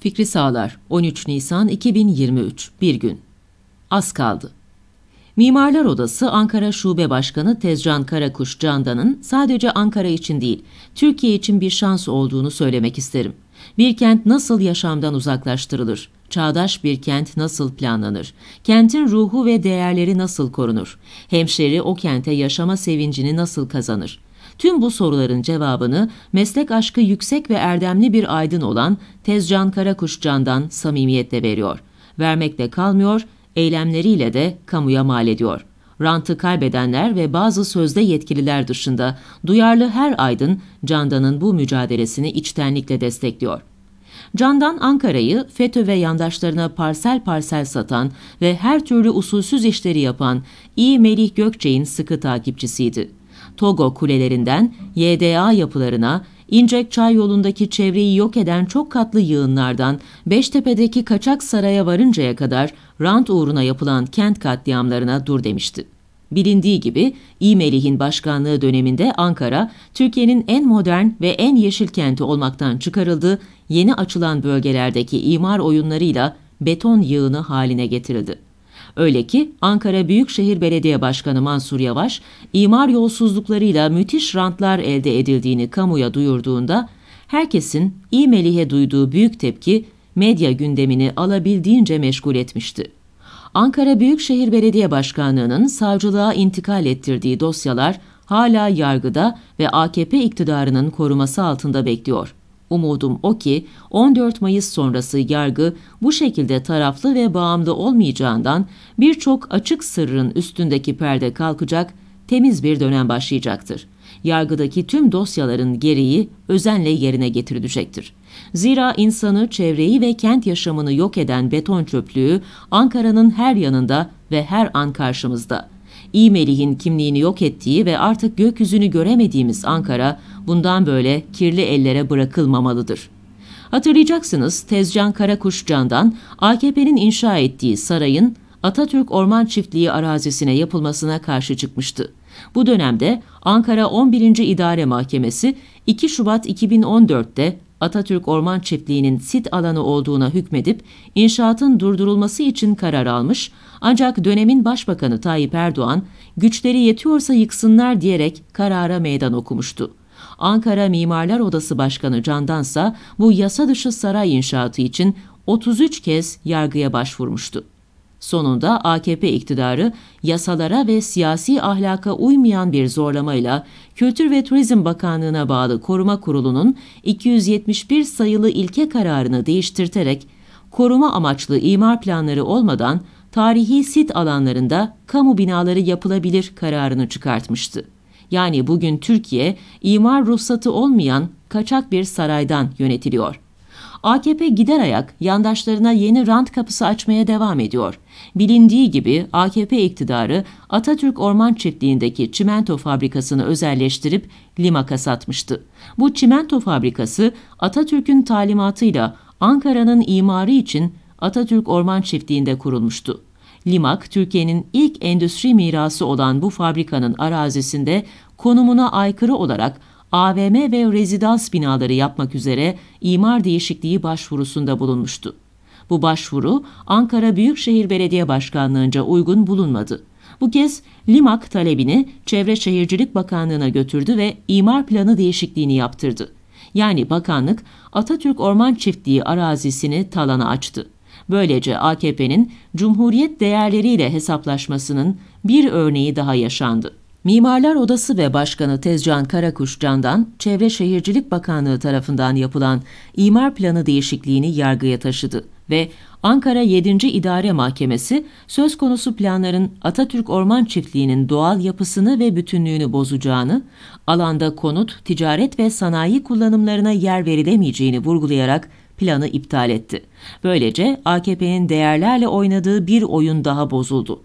Fikri Sağlar 13 Nisan 2023 Bir gün Az kaldı. Mimarlar Odası Ankara Şube Başkanı Tezcan Karakuş Candan'ın sadece Ankara için değil, Türkiye için bir şans olduğunu söylemek isterim. Bir kent nasıl yaşamdan uzaklaştırılır? Çağdaş bir kent nasıl planlanır? Kentin ruhu ve değerleri nasıl korunur? Hemşeri o kente yaşama sevincini nasıl kazanır? Tüm bu soruların cevabını meslek aşkı yüksek ve erdemli bir aydın olan Tezcan Karakuşcan'dan samimiyetle veriyor. Vermekle kalmıyor, eylemleriyle de kamuya mal ediyor. Rantı kaybedenler ve bazı sözde yetkililer dışında duyarlı her aydın Candan'ın bu mücadelesini içtenlikle destekliyor. Candan Ankara'yı FETÖ ve yandaşlarına parsel parsel satan ve her türlü usulsüz işleri yapan İ. Melih Gökçe'nin sıkı takipçisiydi. Togo kulelerinden YDA yapılarına, İncek Çay yolundaki çevreyi yok eden çok katlı yığınlardan Beştepe'deki kaçak saraya varıncaya kadar rant uğruna yapılan kent katliamlarına dur demişti. Bilindiği gibi İmelih'in başkanlığı döneminde Ankara, Türkiye'nin en modern ve en yeşil kenti olmaktan çıkarıldı, yeni açılan bölgelerdeki imar oyunlarıyla beton yığını haline getirildi. Öyle ki Ankara Büyükşehir Belediye Başkanı Mansur Yavaş, imar yolsuzluklarıyla müthiş rantlar elde edildiğini kamuya duyurduğunda, herkesin İmelih'e duyduğu büyük tepki, medya gündemini alabildiğince meşgul etmişti. Ankara Büyükşehir Belediye Başkanlığı'nın savcılığa intikal ettirdiği dosyalar hala yargıda ve AKP iktidarının koruması altında bekliyor. Umudum o ki 14 Mayıs sonrası yargı bu şekilde taraflı ve bağımlı olmayacağından birçok açık sırrın üstündeki perde kalkacak, temiz bir dönem başlayacaktır. Yargıdaki tüm dosyaların gereği özenle yerine getirilecektir. Zira insanı, çevreyi ve kent yaşamını yok eden beton çöplüğü Ankara'nın her yanında ve her an karşımızda. İyi Melih'in kimliğini yok ettiği ve artık gökyüzünü göremediğimiz Ankara, bundan böyle kirli ellere bırakılmamalıdır. Hatırlayacaksınız Tezcan Karakuşcan'dan AKP'nin inşa ettiği sarayın Atatürk Orman Çiftliği arazisine yapılmasına karşı çıkmıştı. Bu dönemde Ankara 11. İdare Mahkemesi 2 Şubat 2014'te Atatürk Orman Çiftliği'nin sit alanı olduğuna hükmedip inşaatın durdurulması için karar almış ancak dönemin Başbakanı Tayyip Erdoğan güçleri yetiyorsa yıksınlar diyerek karara meydan okumuştu. Ankara Mimarlar Odası Başkanı Candansa bu yasa dışı saray inşaatı için 33 kez yargıya başvurmuştu. Sonunda AKP iktidarı yasalara ve siyasi ahlaka uymayan bir zorlamayla Kültür ve Turizm Bakanlığı'na bağlı Koruma Kurulu'nun 271 sayılı ilke kararını değiştirterek koruma amaçlı imar planları olmadan tarihi sit alanlarında kamu binaları yapılabilir kararını çıkartmıştı. Yani bugün Türkiye imar ruhsatı olmayan kaçak bir saraydan yönetiliyor. AKP gider ayak yandaşlarına yeni rant kapısı açmaya devam ediyor. Bilindiği gibi AKP iktidarı Atatürk Orman Çiftliği'ndeki çimento fabrikasını özelleştirip Limak'a satmıştı. Bu çimento fabrikası Atatürk'ün talimatıyla Ankara'nın imarı için Atatürk Orman Çiftliği'nde kurulmuştu. Limak, Türkiye'nin ilk endüstri mirası olan bu fabrikanın arazisinde konumuna aykırı olarak AVM ve rezidans binaları yapmak üzere imar değişikliği başvurusunda bulunmuştu. Bu başvuru Ankara Büyükşehir Belediye Başkanlığı'nca uygun bulunmadı. Bu kez Limak talebini Çevre Şehircilik Bakanlığı'na götürdü ve imar planı değişikliğini yaptırdı. Yani bakanlık Atatürk Orman Çiftliği arazisini talana açtı. Böylece AKP'nin cumhuriyet değerleriyle hesaplaşmasının bir örneği daha yaşandı. Mimarlar Odası ve Başkanı Tezcan Karakuşcan'dan Çevre Şehircilik Bakanlığı tarafından yapılan imar planı değişikliğini yargıya taşıdı ve Ankara 7. İdare Mahkemesi söz konusu planların Atatürk Orman Çiftliği'nin doğal yapısını ve bütünlüğünü bozacağını, alanda konut, ticaret ve sanayi kullanımlarına yer verilemeyeceğini vurgulayarak planı iptal etti. Böylece AKP'nin değerlerle oynadığı bir oyun daha bozuldu.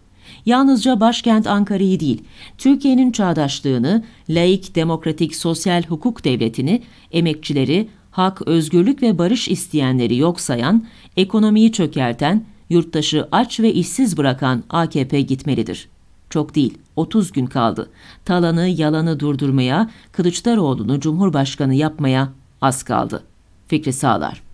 Yalnızca başkent Ankara'yı değil, Türkiye'nin çağdaşlığını, laik, demokratik, sosyal hukuk devletini, emekçileri, hak, özgürlük ve barış isteyenleri yok sayan, ekonomiyi çökerten, yurttaşı aç ve işsiz bırakan AKP gitmelidir. Çok değil, 30 gün kaldı. Talanı, yalanı durdurmaya, Kılıçdaroğlu'nu Cumhurbaşkanı yapmaya az kaldı. Fikri Sağlar